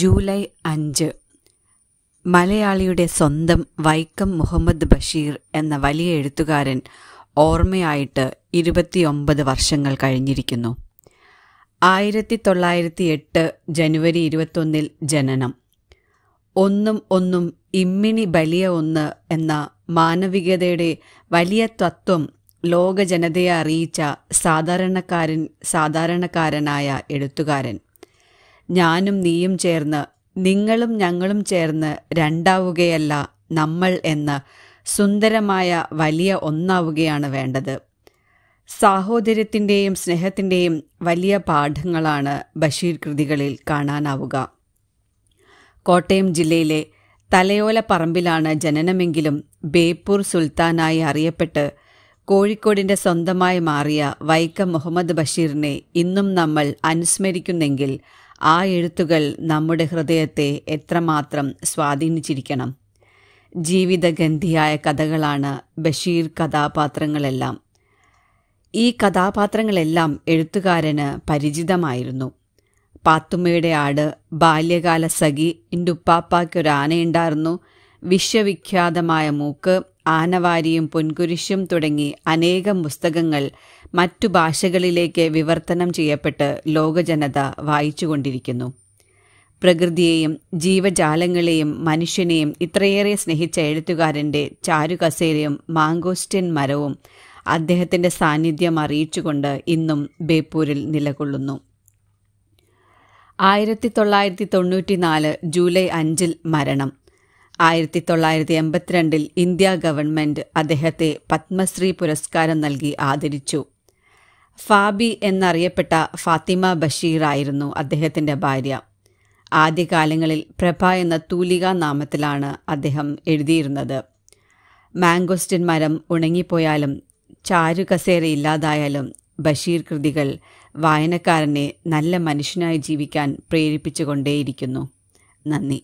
July അഞ്ച് മലയാളിയുടെ സ്വന്തം വൈക്കം മുഹമ്മദ് ബഷീർ എന്ന വലിയ എഴുത്തുകാരൻ ഓർമ്മയായിട്ട് ഇരുപത്തിയൊമ്പത് വർഷങ്ങൾ കഴിഞ്ഞിരിക്കുന്നു ആയിരത്തി തൊള്ളായിരത്തി എട്ട് ജനുവരി ഇരുപത്തൊന്നിൽ ജനനം ഒന്നും ഒന്നും ഇമ്മിണി ബലിയ ഒന്ന് എന്ന മാനവികതയുടെ വലിയ തത്വം ലോക ജനതയെ അറിയിച്ച സാധാരണക്കാരൻ സാധാരണക്കാരനായ എഴുത്തുകാരൻ ഞാനും നീയും ചേർന്ന് നിങ്ങളും ഞങ്ങളും ചേർന്ന് രണ്ടാവുകയല്ല നമ്മൾ എന്ന സുന്ദരമായ വലിയ ഒന്നാവുകയാണ് വേണ്ടത് സാഹോദര്യത്തിൻ്റെയും സ്നേഹത്തിൻ്റെയും വലിയ പാഠങ്ങളാണ് ബഷീർ കൃതികളിൽ കാണാനാവുക കോട്ടയം ജില്ലയിലെ തലയോല പറമ്പിലാണ് ജനനമെങ്കിലും ബേപ്പൂർ സുൽത്താനായി അറിയപ്പെട്ട് കോഴിക്കോടിന്റെ സ്വന്തമായി മാറിയ വൈക്കം മുഹമ്മദ് ബഷീറിനെ ഇന്നും നമ്മൾ അനുസ്മരിക്കുന്നെങ്കിൽ ആ എഴുത്തുകൾ നമ്മുടെ ഹൃദയത്തെ എത്രമാത്രം സ്വാധീനിച്ചിരിക്കണം ജീവിതഗന്ധിയായ കഥകളാണ് ബഷീർ കഥാപാത്രങ്ങളെല്ലാം ഈ കഥാപാത്രങ്ങളെല്ലാം എഴുത്തുകാരന് പരിചിതമായിരുന്നു പാത്തുമ്മയുടെ ആട് ബാല്യകാല സഖി എൻ്റെ ഉപ്പാപ്പായ്ക്കൊരു ആനയുണ്ടായിരുന്നു വിശ്വവിഖ്യാതമായ മൂക്ക് ആനവാരിയും പൊൻകുരിശും തുടങ്ങി അനേകം പുസ്തകങ്ങൾ മറ്റു ഭാഷകളിലേക്ക് വിവർത്തനം ചെയ്യപ്പെട്ട് ലോകജനത വായിച്ചുകൊണ്ടിരിക്കുന്നു പ്രകൃതിയെയും ജീവജാലങ്ങളെയും മനുഷ്യനെയും ഇത്രയേറെ സ്നേഹിച്ച എഴുത്തുകാരൻ്റെ ചാരുകസേരയും മാങ്കോസ്റ്റിൻ മരവും അദ്ദേഹത്തിൻ്റെ സാന്നിധ്യം അറിയിച്ചുകൊണ്ട് ഇന്നും ബേപ്പൂരിൽ നിലകൊള്ളുന്നു ആയിരത്തി തൊള്ളായിരത്തി തൊണ്ണൂറ്റി നാല് ജൂലൈ അഞ്ചിൽ മരണം ആയിരത്തി തൊള്ളായിരത്തി എൺപത്തിരണ്ടിൽ ഇന്ത്യ ഗവൺമെന്റ് അദ്ദേഹത്തെ പത്മശ്രീ പുരസ്കാരം നൽകി ആദരിച്ചു ഫാബി എന്നറിയപ്പെട്ട ഫാത്തിമ ബഷീറായിരുന്നു അദ്ദേഹത്തിന്റെ ഭാര്യ ആദ്യകാലങ്ങളിൽ പ്രഭ എന്ന തൂലിക നാമത്തിലാണ് അദ്ദേഹം എഴുതിയിരുന്നത് മാംഗോസ്റ്റിൻ മരം ഉണങ്ങിപ്പോയാലും ചാരുകസേര ഇല്ലാതായാലും ബഷീർ കൃതികൾ വായനക്കാരനെ നല്ല മനുഷ്യനായി ജീവിക്കാൻ പ്രേരിപ്പിച്ചുകൊണ്ടേയിരിക്കുന്നു നന്ദി